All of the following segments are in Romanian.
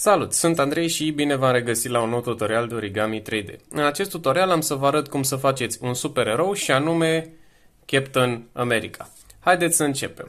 Salut, sunt Andrei și bine v-am regăsit la un nou tutorial de origami 3D. În acest tutorial am să vă arăt cum să faceți un erou și anume Captain America. Haideți să începem.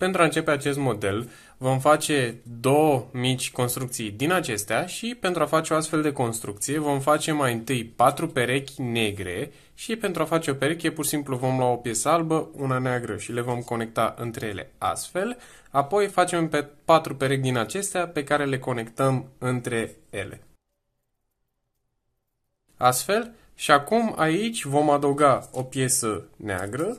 Pentru a începe acest model, vom face două mici construcții din acestea și pentru a face o astfel de construcție vom face mai întâi patru perechi negre și pentru a face o pereche pur și simplu vom lua o piesă albă, una neagră și le vom conecta între ele astfel, apoi facem pe patru perechi din acestea pe care le conectăm între ele. Astfel, și acum aici vom adăuga o piesă neagră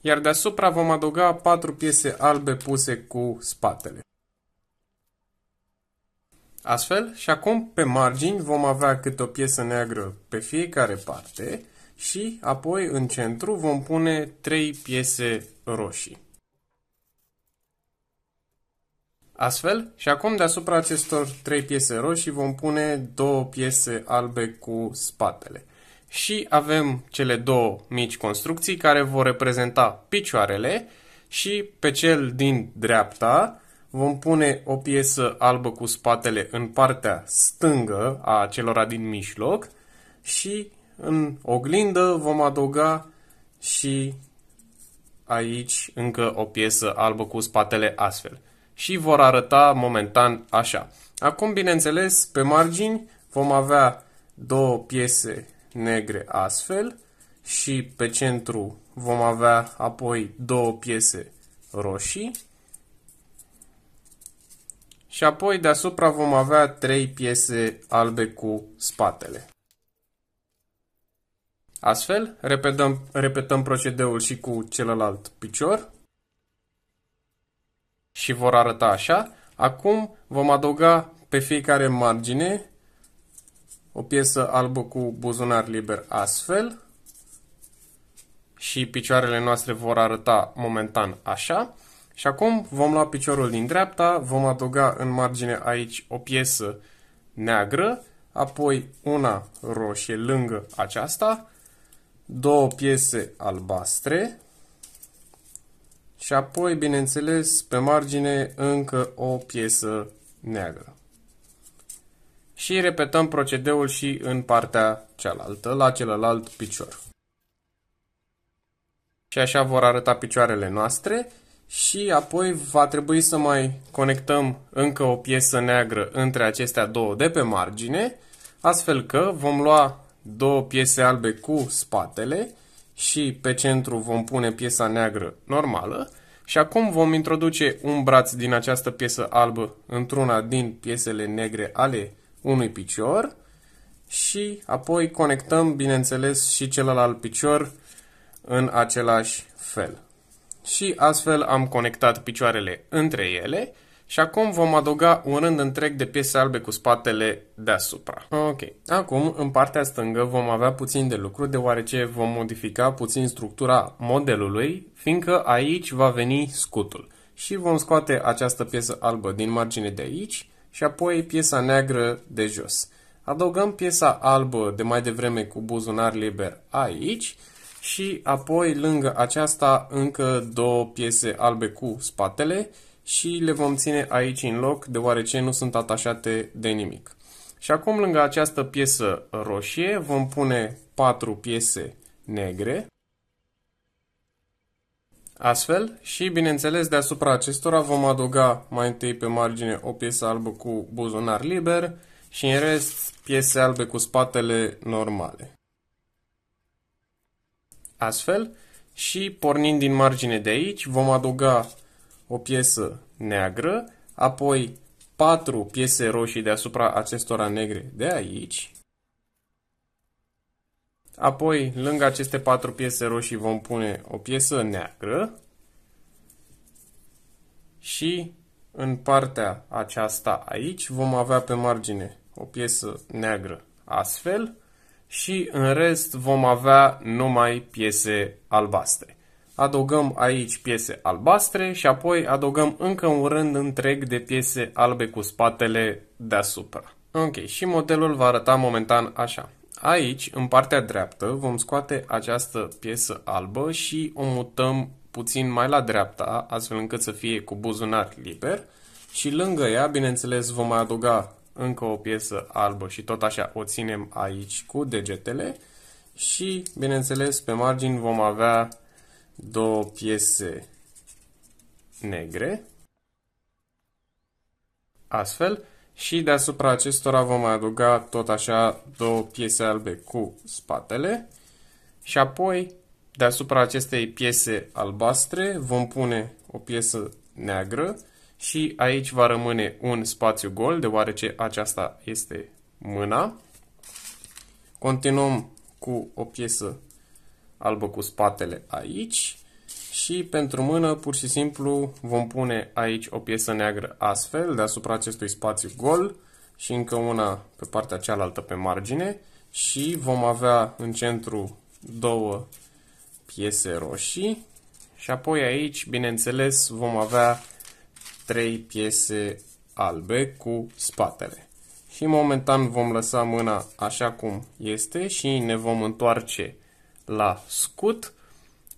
iar deasupra vom adăuga patru piese albe puse cu spatele. Astfel, și acum pe margini vom avea câte o piesă neagră pe fiecare parte și apoi în centru vom pune trei piese roșii. Astfel, și acum deasupra acestor trei piese roșii vom pune două piese albe cu spatele și avem cele două mici construcții care vor reprezenta picioarele și pe cel din dreapta vom pune o piesă albă cu spatele în partea stângă a celora din mijloc și în oglindă vom adăuga și aici încă o piesă albă cu spatele astfel. Și vor arăta momentan așa. Acum, bineînțeles, pe margini vom avea două piese negre astfel și pe centru vom avea apoi două piese roșii și apoi deasupra vom avea trei piese albe cu spatele. Astfel, repetăm, repetăm procedeul și cu celălalt picior și vor arăta așa. Acum vom adăuga pe fiecare margine o piesă albă cu buzunar liber astfel și picioarele noastre vor arăta momentan așa. Și acum vom lua piciorul din dreapta, vom adăuga în margine aici o piesă neagră, apoi una roșie lângă aceasta, două piese albastre și apoi, bineînțeles, pe margine încă o piesă neagră și repetăm procedeul și în partea cealaltă, la celălalt picior. Și așa vor arăta picioarele noastre și apoi va trebui să mai conectăm încă o piesă neagră între acestea două de pe margine, astfel că vom lua două piese albe cu spatele și pe centru vom pune piesa neagră normală și acum vom introduce un braț din această piesă albă într-una din piesele negre ale unui picior și apoi conectăm, bineînțeles, și celălalt picior în același fel. Și astfel am conectat picioarele între ele și acum vom adăuga un rând întreg de piese albe cu spatele deasupra. Ok, acum în partea stângă vom avea puțin de lucru deoarece vom modifica puțin structura modelului, fiindcă aici va veni scutul. Și vom scoate această piesă albă din margine de aici și apoi piesa neagră de jos. Adăugăm piesa albă de mai devreme cu buzunar liber aici și apoi lângă aceasta încă două piese albe cu spatele și le vom ține aici în loc deoarece nu sunt atașate de nimic. Și acum lângă această piesă roșie vom pune patru piese negre. Astfel, și bineînțeles deasupra acestora vom adăuga mai întâi pe margine o piesă albă cu buzunar liber și în rest piese albe cu spatele normale. Astfel, și pornind din margine de aici, vom adăuga o piesă neagră, apoi patru piese roșii deasupra acestora negre de aici, Apoi, lângă aceste patru piese roșii vom pune o piesă neagră și în partea aceasta aici vom avea pe margine o piesă neagră astfel și în rest vom avea numai piese albastre. Adăugăm aici piese albastre și apoi adăugăm încă un rând întreg de piese albe cu spatele deasupra. Ok, și modelul va arăta momentan așa. Aici, în partea dreaptă, vom scoate această piesă albă și o mutăm puțin mai la dreapta, astfel încât să fie cu buzunar liber și lângă ea, bineînțeles, vom mai adăuga încă o piesă albă și tot așa o ținem aici cu degetele și, bineînțeles, pe margini vom avea două piese negre. Astfel, și deasupra acestora vom adăuga tot așa două piese albe cu spatele. Și apoi, deasupra acestei piese albastre, vom pune o piesă neagră și aici va rămâne un spațiu gol, deoarece aceasta este mâna. Continuăm cu o piesă albă cu spatele aici și pentru mână pur și simplu vom pune aici o piesă neagră astfel deasupra acestui spațiu gol și încă una pe partea cealaltă pe margine și vom avea în centru două piese roșii și apoi aici, bineînțeles, vom avea trei piese albe cu spatele. Și momentan vom lăsa mâna așa cum este și ne vom întoarce la scut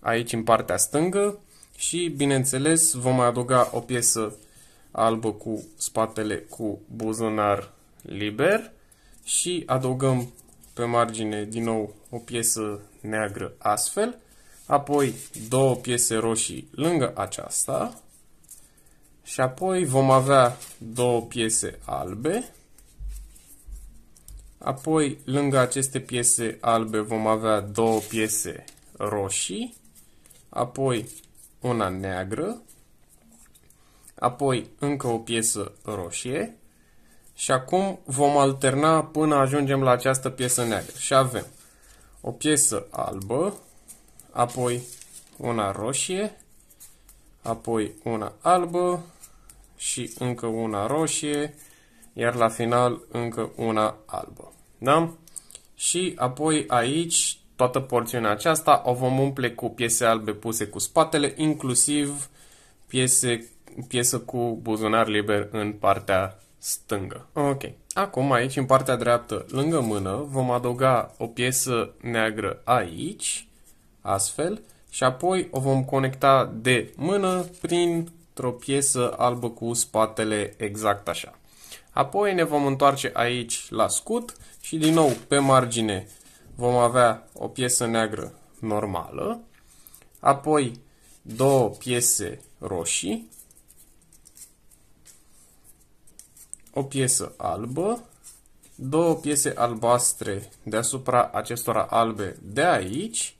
aici în partea stângă și bineînțeles vom mai adăuga o piesă albă cu spatele cu buzunar liber și adăugăm pe margine din nou o piesă neagră astfel, apoi două piese roșii lângă aceasta și apoi vom avea două piese albe, apoi lângă aceste piese albe vom avea două piese roșii apoi una neagră, apoi încă o piesă roșie și acum vom alterna până ajungem la această piesă neagră. Și avem o piesă albă, apoi una roșie, apoi una albă și încă una roșie, iar la final încă una albă. Da? Și apoi aici toată porțiunea aceasta o vom umple cu piese albe puse cu spatele, inclusiv piese, piesă cu buzunar liber în partea stângă. Ok. Acum aici, în partea dreaptă, lângă mână, vom adăuga o piesă neagră aici, astfel, și apoi o vom conecta de mână printr-o piesă albă cu spatele exact așa. Apoi ne vom întoarce aici la scut și din nou pe margine vom avea o piesă neagră normală, apoi două piese roșii, o piesă albă, două piese albastre deasupra acestora albe de aici,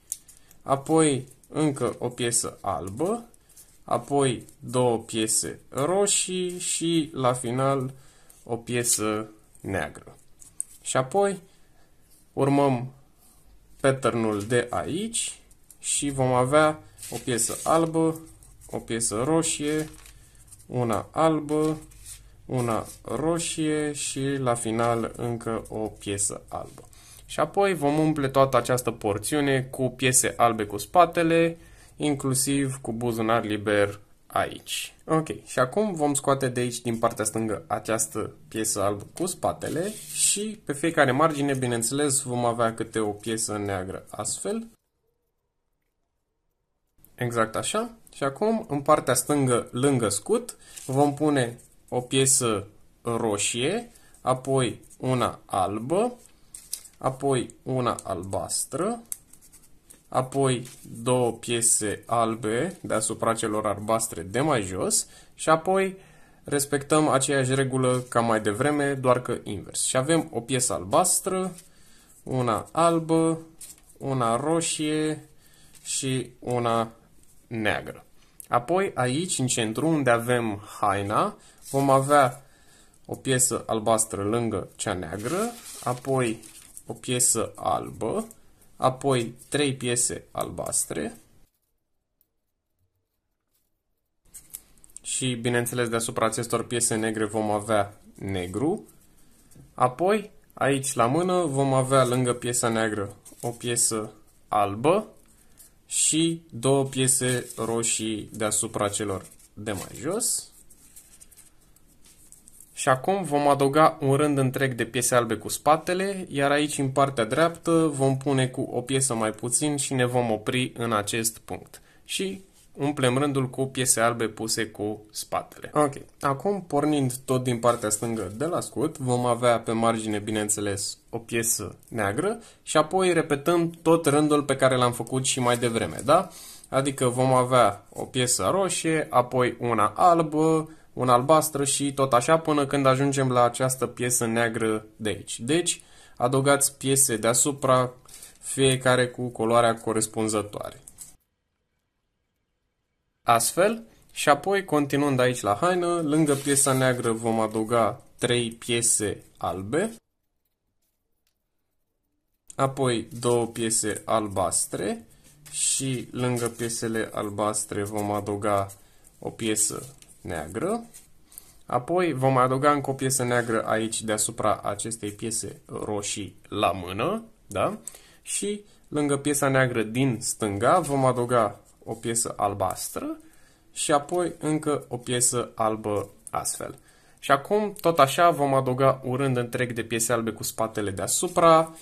apoi încă o piesă albă, apoi două piese roșii și la final o piesă neagră. Și apoi urmăm pattern-ul de aici și vom avea o piesă albă, o piesă roșie, una albă, una roșie și la final încă o piesă albă. Și apoi vom umple toată această porțiune cu piese albe cu spatele, inclusiv cu buzunar liber aici. Ok, și acum vom scoate de aici, din partea stângă, această piesă albă cu spatele și pe fiecare margine, bineînțeles, vom avea câte o piesă neagră astfel. Exact așa. Și acum, în partea stângă, lângă scut, vom pune o piesă roșie, apoi una albă, apoi una albastră, apoi două piese albe deasupra celor albastre de mai jos și apoi respectăm aceeași regulă ca mai devreme, doar că invers. Și avem o piesă albastră, una albă, una roșie și una neagră. Apoi aici, în centru, unde avem haina, vom avea o piesă albastră lângă cea neagră, apoi o piesă albă, apoi 3 piese albastre și, bineînțeles, deasupra acestor piese negre vom avea negru, apoi aici la mână vom avea lângă piesa neagră o piesă albă și două piese roșii deasupra celor de mai jos. Și acum vom adăuga un rând întreg de piese albe cu spatele, iar aici în partea dreaptă vom pune cu o piesă mai puțin și ne vom opri în acest punct. Și umplem rândul cu piese albe puse cu spatele. Ok, acum pornind tot din partea stângă de la scut, vom avea pe margine, bineînțeles, o piesă neagră și apoi repetăm tot rândul pe care l-am făcut și mai devreme, da? Adică vom avea o piesă roșie, apoi una albă, un albastră și tot așa până când ajungem la această piesă neagră de aici. Deci, adăugați piese deasupra, fiecare cu culoarea corespunzătoare. Astfel, și apoi, continuând aici la haină, lângă piesa neagră vom adăuga 3 piese albe, apoi două piese albastre și lângă piesele albastre vom adăuga o piesă neagră. Apoi vom adăuga încă o piesă neagră aici deasupra acestei piese roșii la mână. Da? Și lângă piesa neagră din stânga vom adăuga o piesă albastră și apoi încă o piesă albă astfel. Și acum, tot așa, vom adăuga un rând întreg de piese albe cu spatele deasupra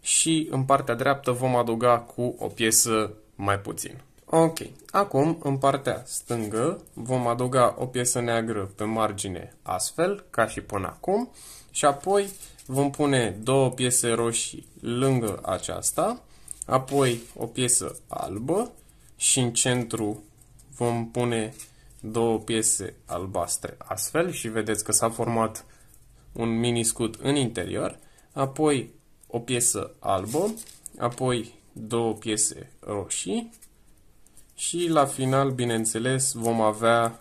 și în partea dreaptă vom adăuga cu o piesă mai puțin. Ok, acum în partea stângă vom adăuga o piesă neagră pe margine astfel, ca și până acum, și apoi vom pune două piese roșii lângă aceasta, apoi o piesă albă și în centru vom pune două piese albastre astfel și vedeți că s-a format un mini scut în interior, apoi o piesă albă, apoi două piese roșii și la final, bineînțeles, vom avea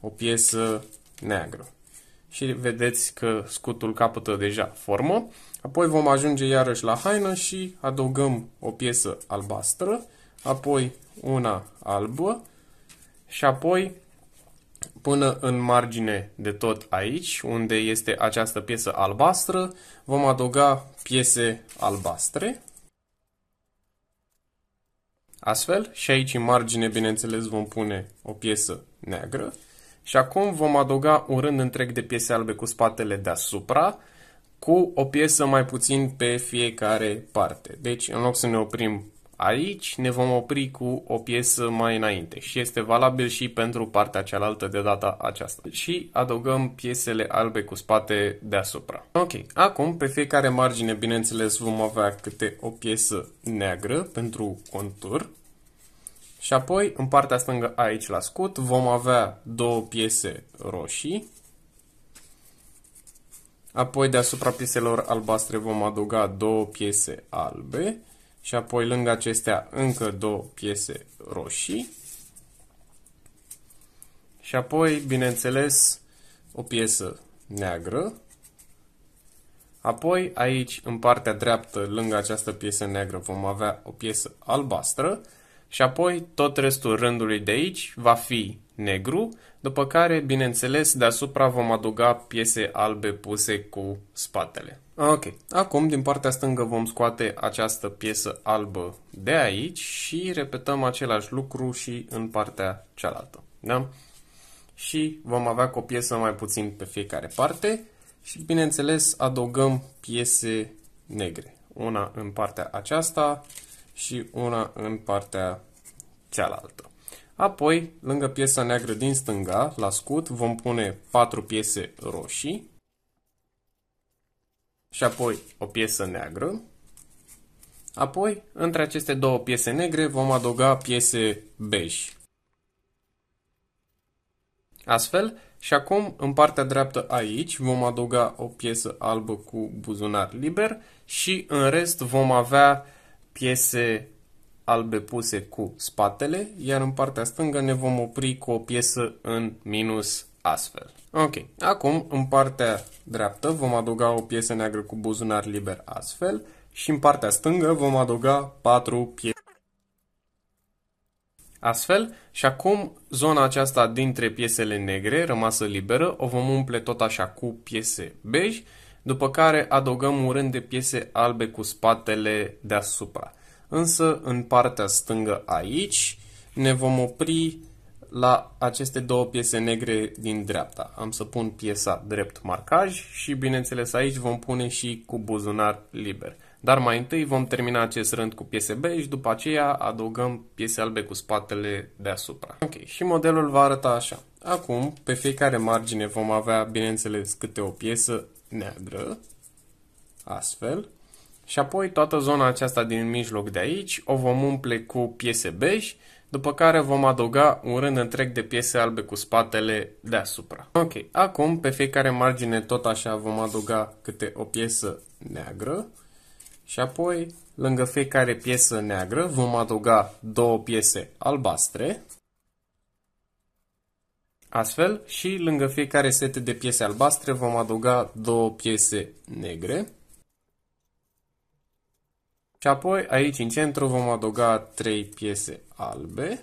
o piesă neagră. Și vedeți că scutul capătă deja formă. Apoi vom ajunge iarăși la haină și adăugăm o piesă albastră, apoi una albă și apoi până în margine de tot aici, unde este această piesă albastră, vom adăuga piese albastre Astfel, și aici în margine, bineînțeles, vom pune o piesă neagră și acum vom adăuga un rând întreg de piese albe cu spatele deasupra, cu o piesă mai puțin pe fiecare parte. Deci, în loc să ne oprim aici, ne vom opri cu o piesă mai înainte și este valabil și pentru partea cealaltă de data aceasta. Și adăugăm piesele albe cu spate deasupra. Ok, acum pe fiecare margine, bineînțeles, vom avea câte o piesă neagră pentru contur. Și apoi, în partea stângă aici la scut, vom avea două piese roșii. Apoi deasupra pieselor albastre vom adăuga două piese albe și apoi lângă acestea încă două piese roșii și apoi, bineînțeles, o piesă neagră. Apoi, aici, în partea dreaptă, lângă această piesă neagră, vom avea o piesă albastră și apoi tot restul rândului de aici va fi negru, după care, bineînțeles, deasupra vom adăuga piese albe puse cu spatele. Ok, acum din partea stângă vom scoate această piesă albă de aici și repetăm același lucru și în partea cealaltă. Da? Și vom avea cu o piesă mai puțin pe fiecare parte și, bineînțeles, adăugăm piese negre. Una în partea aceasta și una în partea cealaltă. Apoi, lângă piesa neagră din stânga, la scut, vom pune 4 piese roșii și apoi o piesă neagră. Apoi, între aceste două piese negre, vom adăuga piese bej. Astfel, și acum, în partea dreaptă aici, vom adăuga o piesă albă cu buzunar liber și în rest vom avea piese albe puse cu spatele, iar în partea stângă ne vom opri cu o piesă în minus astfel. Ok, acum în partea dreaptă vom adăuga o piesă neagră cu buzunar liber astfel și în partea stângă vom adăuga 4 piese. Astfel, și acum zona aceasta dintre piesele negre rămasă liberă o vom umple tot așa cu piese bej după care adăugăm un rând de piese albe cu spatele deasupra. Însă, în partea stângă aici, ne vom opri la aceste două piese negre din dreapta. Am să pun piesa drept marcaj și, bineînțeles, aici vom pune și cu buzunar liber. Dar mai întâi vom termina acest rând cu piese și după aceea adăugăm piese albe cu spatele deasupra. Ok, și modelul va arăta așa. Acum, pe fiecare margine vom avea, bineînțeles, câte o piesă neagră, astfel, și apoi toată zona aceasta din mijloc de aici o vom umple cu piese bej, după care vom adăuga un rând întreg de piese albe cu spatele deasupra. Ok, acum pe fiecare margine tot așa vom adăuga câte o piesă neagră și apoi lângă fiecare piesă neagră vom adăuga două piese albastre Astfel, și lângă fiecare set de piese albastre vom adăuga două piese negre. Și apoi, aici în centru, vom adăuga trei piese albe,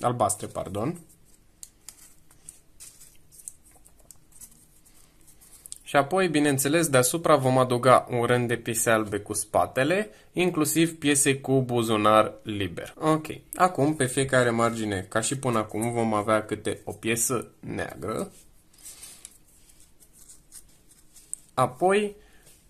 albastre, pardon. Și apoi, bineînțeles, deasupra vom adăuga un rând de piese albe cu spatele, inclusiv piese cu buzunar liber. Ok, acum pe fiecare margine, ca și până acum, vom avea câte o piesă neagră. Apoi,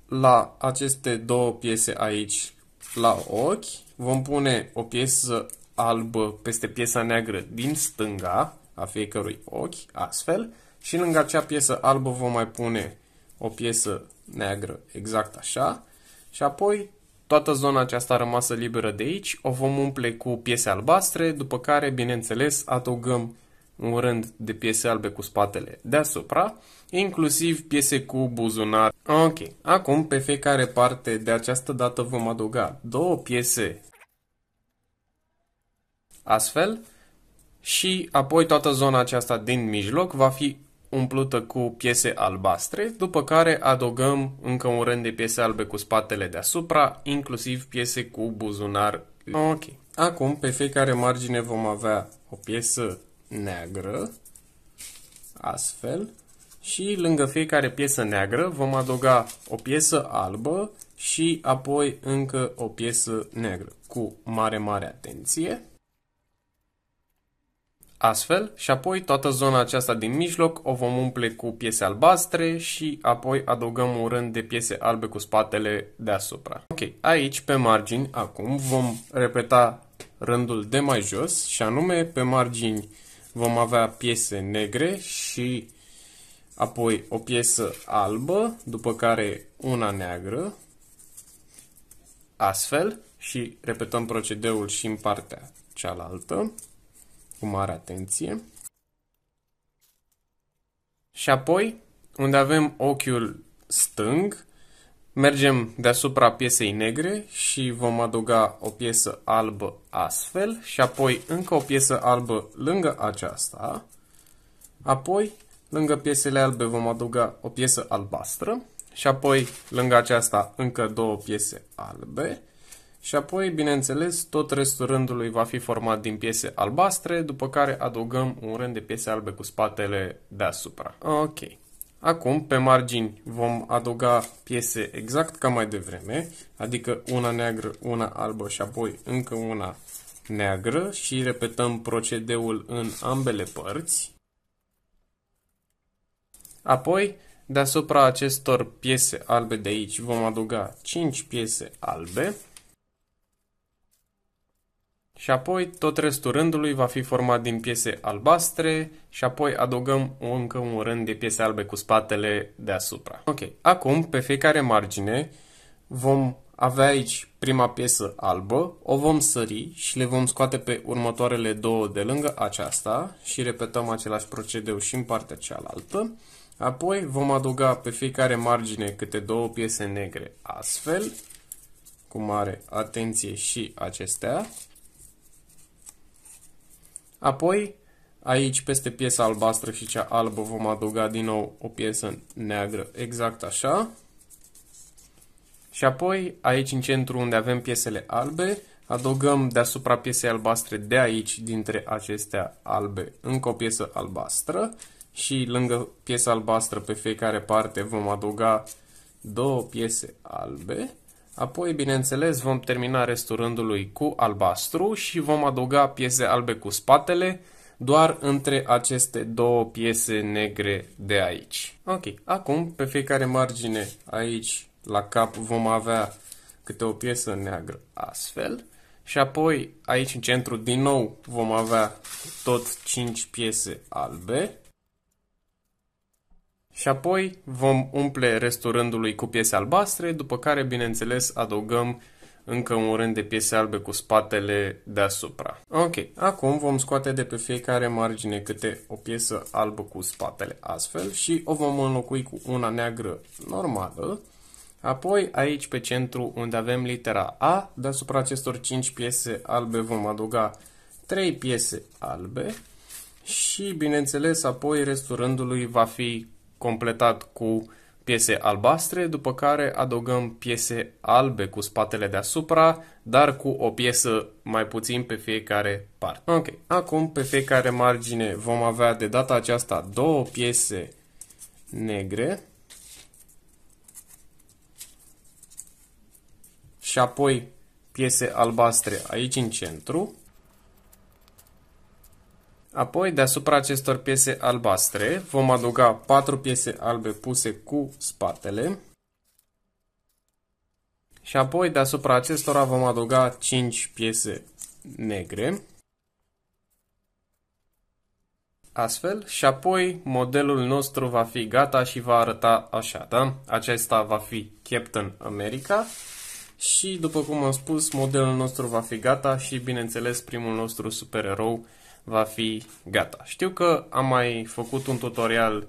la aceste două piese aici, la ochi, vom pune o piesă albă peste piesa neagră din stânga a fiecărui ochi, astfel, și lângă acea piesă albă vom mai pune o piesă neagră exact așa și apoi toată zona aceasta rămasă liberă de aici o vom umple cu piese albastre, după care, bineînțeles, adăugăm un rând de piese albe cu spatele deasupra, inclusiv piese cu buzunar. Ok, acum pe fiecare parte de această dată vom adăuga două piese astfel și apoi toată zona aceasta din mijloc va fi umplută cu piese albastre, după care adăugăm încă un rând de piese albe cu spatele deasupra, inclusiv piese cu buzunar. Ok. Acum, pe fiecare margine vom avea o piesă neagră, astfel, și lângă fiecare piesă neagră vom adăuga o piesă albă și apoi încă o piesă neagră, cu mare, mare atenție. Astfel, și apoi toată zona aceasta din mijloc o vom umple cu piese albastre și apoi adăugăm un rând de piese albe cu spatele deasupra. Ok, aici pe margini acum vom repeta rândul de mai jos și anume pe margini vom avea piese negre și apoi o piesă albă, după care una neagră, astfel și repetăm procedeul și în partea cealaltă cu mare atenție. Și apoi, unde avem ochiul stâng, mergem deasupra piesei negre și vom adăuga o piesă albă astfel și apoi încă o piesă albă lângă aceasta. Apoi, lângă piesele albe vom adăuga o piesă albastră și apoi lângă aceasta încă două piese albe și apoi, bineînțeles, tot restul rândului va fi format din piese albastre, după care adăugăm un rând de piese albe cu spatele deasupra. Ok. Acum, pe margini, vom adăuga piese exact ca mai devreme, adică una neagră, una albă și apoi încă una neagră și repetăm procedeul în ambele părți. Apoi, deasupra acestor piese albe de aici, vom adăuga 5 piese albe și apoi tot restul rândului va fi format din piese albastre și apoi adăugăm încă un rând de piese albe cu spatele deasupra. Ok, acum pe fiecare margine vom avea aici prima piesă albă, o vom sări și le vom scoate pe următoarele două de lângă aceasta și repetăm același procedeu și în partea cealaltă. Apoi vom adăuga pe fiecare margine câte două piese negre astfel, cu mare atenție și acestea. Apoi, aici peste piesa albastră și cea albă vom adăuga din nou o piesă neagră, exact așa. Și apoi, aici în centru unde avem piesele albe, adăugăm deasupra piesei albastre de aici, dintre acestea albe, încă o piesă albastră și lângă piesa albastră pe fiecare parte vom adăuga două piese albe Apoi, bineînțeles, vom termina restul rândului cu albastru și vom adăuga piese albe cu spatele doar între aceste două piese negre de aici. Ok, acum pe fiecare margine aici la cap vom avea câte o piesă neagră astfel și apoi aici în centru din nou vom avea tot 5 piese albe și apoi vom umple restul rândului cu piese albastre, după care, bineînțeles, adăugăm încă un rând de piese albe cu spatele deasupra. Ok, acum vom scoate de pe fiecare margine câte o piesă albă cu spatele astfel și o vom înlocui cu una neagră normală. Apoi aici pe centru unde avem litera A, deasupra acestor 5 piese albe vom adăuga 3 piese albe și bineînțeles apoi restul rândului va fi completat cu piese albastre, după care adăugăm piese albe cu spatele deasupra, dar cu o piesă mai puțin pe fiecare parte. Ok, acum pe fiecare margine vom avea de data aceasta două piese negre și apoi piese albastre aici în centru Apoi, deasupra acestor piese albastre, vom adăuga 4 piese albe puse cu spatele. Și apoi, deasupra acestora, vom adăuga 5 piese negre. Astfel, și apoi modelul nostru va fi gata și va arăta așa, da? Acesta va fi Captain America și, după cum am spus, modelul nostru va fi gata și, bineînțeles, primul nostru supererou va fi gata. Știu că am mai făcut un tutorial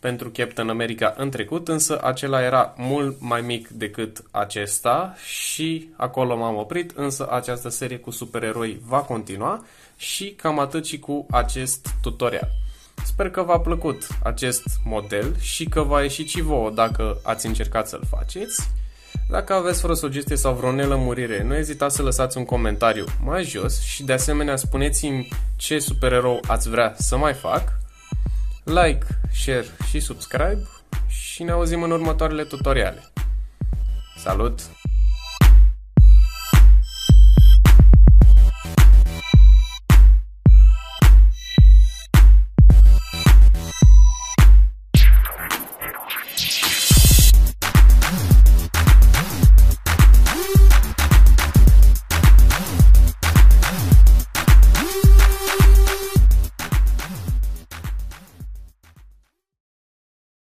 pentru Captain America în trecut, însă acela era mult mai mic decât acesta și acolo m-am oprit, însă această serie cu supereroi va continua și cam atât și cu acest tutorial. Sper că v-a plăcut acest model și că v-a ieșit și vouă dacă ați încercat să-l faceți. Dacă aveți vreo sugestie sau vreo nelămurire, nu ezitați să lăsați un comentariu mai jos și de asemenea spuneți-mi ce supererou ați vrea să mai fac. Like, share și subscribe și ne auzim în următoarele tutoriale. Salut!